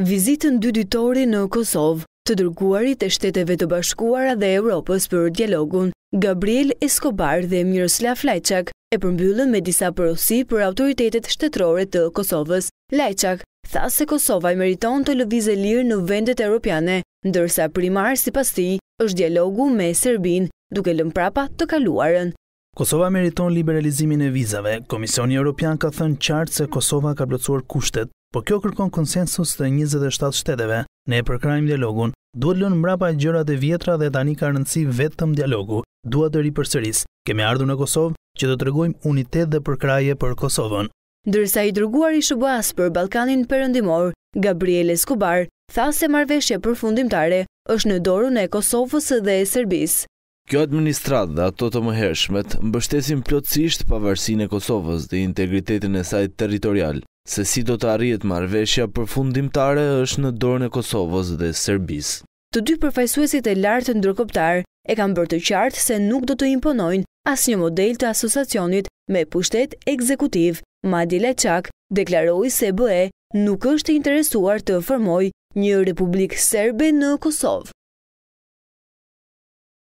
Vizitën dy ditori në Kosovë, të dërguarit e shteteve të bashkuara dhe Europës për dialogun, Gabriel Escobar dhe Miroslav Lajçak e përmbyllën me disa përosi për autoritetet shtetërore të Kosovës. Lajçak tha se Kosova i meriton të lëvizë lirë në vendet europiane, ndërsa primar si pasti është dialogu me Serbin, duke lëmprapa prapa të kaluarën. Kosova meriton liberalizimin e vizave. Komisioni Europian ka thënë qartë se Kosova ka plëcuar kushtet po kjo kërkon konsensus të 27 shteteve. Ne e përkrajmë dialogun, duhet lënë mrapa gjërat e vjetra dhe tani ka rëndësi vetëm dialogu, duhet të ri Kemi ardhur në Kosovë që të tregojmë unitet dhe përkraje për Kosovën. Ndërsa i dërguar i SBA-s për Ballkanin Perëndimor, Gabriel Escobar, tha se marrveshja përfundimtare është në doru në Kosovës dhe e Serbisë. Kjo administrat dhe ato të mëhershmet mbështesin plotësisht pavarësin e Kosovës dhe integritetin e saj territorial se si do të arrijet marveshja për fundimtare është në dorën e Kosovës dhe Serbis. Të dy përfajsuesit e lartë ndërkoptar e kam bërë të qartë se nuk do të imponojnë as një model të asosacionit me pushtet ekzekutiv. Madi Leçak deklaroi se B.E. nuk është interesuar të formoj një Republikë Serbe në Kosovë.